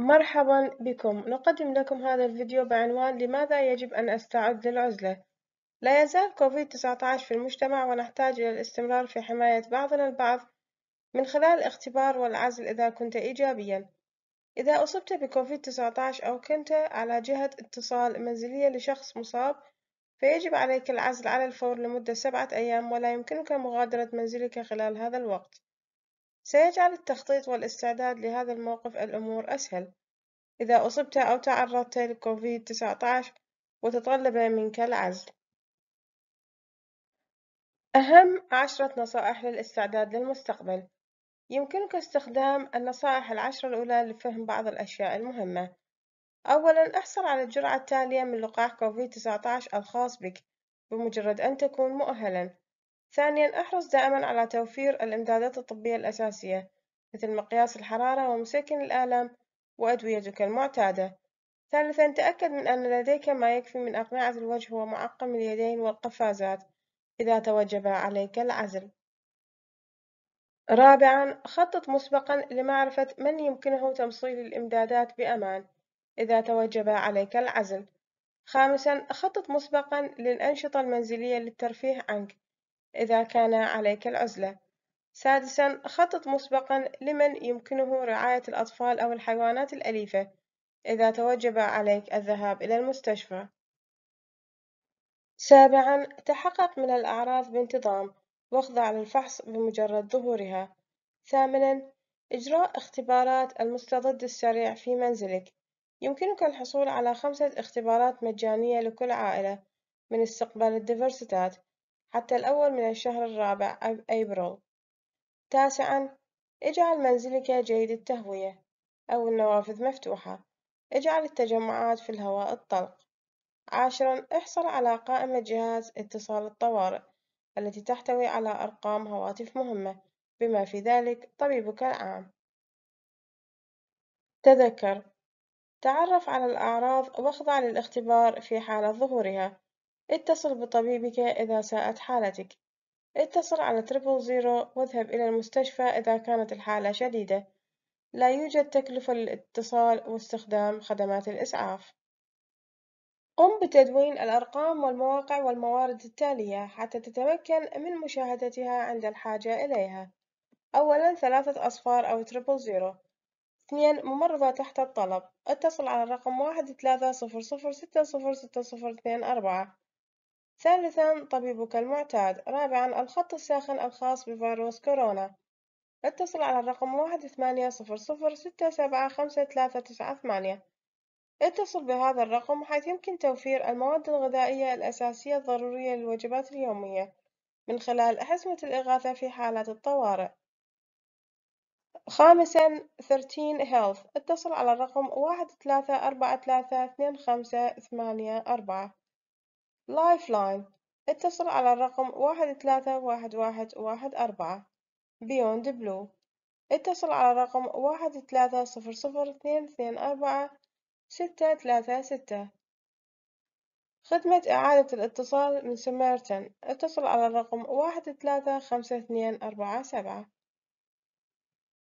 مرحبا بكم نقدم لكم هذا الفيديو بعنوان لماذا يجب أن أستعد للعزلة لا يزال كوفيد-19 في المجتمع ونحتاج إلى الاستمرار في حماية بعضنا البعض من خلال الاختبار والعزل إذا كنت إيجابيا إذا أصبت بكوفيد-19 أو كنت على جهة اتصال منزلية لشخص مصاب فيجب عليك العزل على الفور لمدة سبعة أيام ولا يمكنك مغادرة منزلك خلال هذا الوقت سيجعل التخطيط والاستعداد لهذا الموقف الأمور أسهل إذا أصبت أو تعرضت لكوفيد 19 وتطلب منك العزل أهم عشرة نصائح للاستعداد للمستقبل يمكنك استخدام النصائح العشرة الأولى لفهم بعض الأشياء المهمة أولا احصل على الجرعة التالية من لقاح كوفيد 19 الخاص بك بمجرد أن تكون مؤهلا ثانياً، احرص دائماً على توفير الإمدادات الطبية الأساسية مثل مقياس الحرارة ومسكن الآلام وأدويتك المعتادة. ثالثاً، تأكد من أن لديك ما يكفي من أقنعة الوجه ومعقم اليدين والقفازات إذا توجب عليك العزل. رابعاً، خطط مسبقاً لمعرفة من يمكنه تمصيل الإمدادات بأمان إذا توجب عليك العزل. خامساً، خطط مسبقاً للأنشطة المنزلية للترفيه عنك إذا كان عليك العزلة سادسا خطط مسبقا لمن يمكنه رعاية الأطفال أو الحيوانات الأليفة إذا توجب عليك الذهاب إلى المستشفى سابعا تحقق من الأعراض بانتظام واخضع للفحص بمجرد ظهورها ثامنا إجراء اختبارات المستضد السريع في منزلك يمكنك الحصول على خمسة اختبارات مجانية لكل عائلة من استقبال الديفرستات حتى الأول من الشهر الرابع أبريل تاسعا اجعل منزلك جيد التهوية أو النوافذ مفتوحة اجعل التجمعات في الهواء الطلق عاشرا احصل على قائمة جهاز اتصال الطوارئ التي تحتوي على أرقام هواتف مهمة بما في ذلك طبيبك العام تذكر تعرف على الأعراض واخضع للاختبار في حالة ظهورها اتّصل بطبيبك إذا ساءت حالتك. اتّصل على تريبل زيرو واذهب إلى المستشفى إذا كانت الحالة شديدة. لا يوجد تكلفة للاتصال واستخدام خدمات الإسعاف. قم بتدوين الأرقام والمواقع والموارد التالية حتى تتمكن من مشاهدتها عند الحاجة إليها. أولاً ثلاثة أصفار أو تريبل زيرو. اثنين ممرضة تحت الطلب. اتصل على الرقم واحد ثلاثة صفر صفر ستة صفر ستة صفر اثنين أربعة. ثالثاً طبيبك المعتاد. رابعاً الخط الساخن الخاص بفيروس كورونا. اتصل على الرقم واحد ثمانية صفر صفر ستة سبعة خمسة ثلاثة تسعة ثمانية. اتصل بهذا الرقم حيث يمكن توفير المواد الغذائية الأساسية الضرورية للوجبات اليومية من خلال أحزمة الإغاثة في حالات الطوارئ. خامساً 13 health اتصل على الرقم واحد ثلاثة أربعة ثلاثة اثنين خمسة ثمانية أربعة. لايف لاين اتصل على الرقم واحد ثلاثة واحد واحد واحد أربعة بيوند بلو اتصل على الرقم واحد ثلاثة صفر صفر اثنين اثنين أربعة ستة ثلاثة ستة خدمة إعادة الاتصال من سميرتن اتصل على الرقم واحد ثلاثة خمسة اثنين أربعة سبعة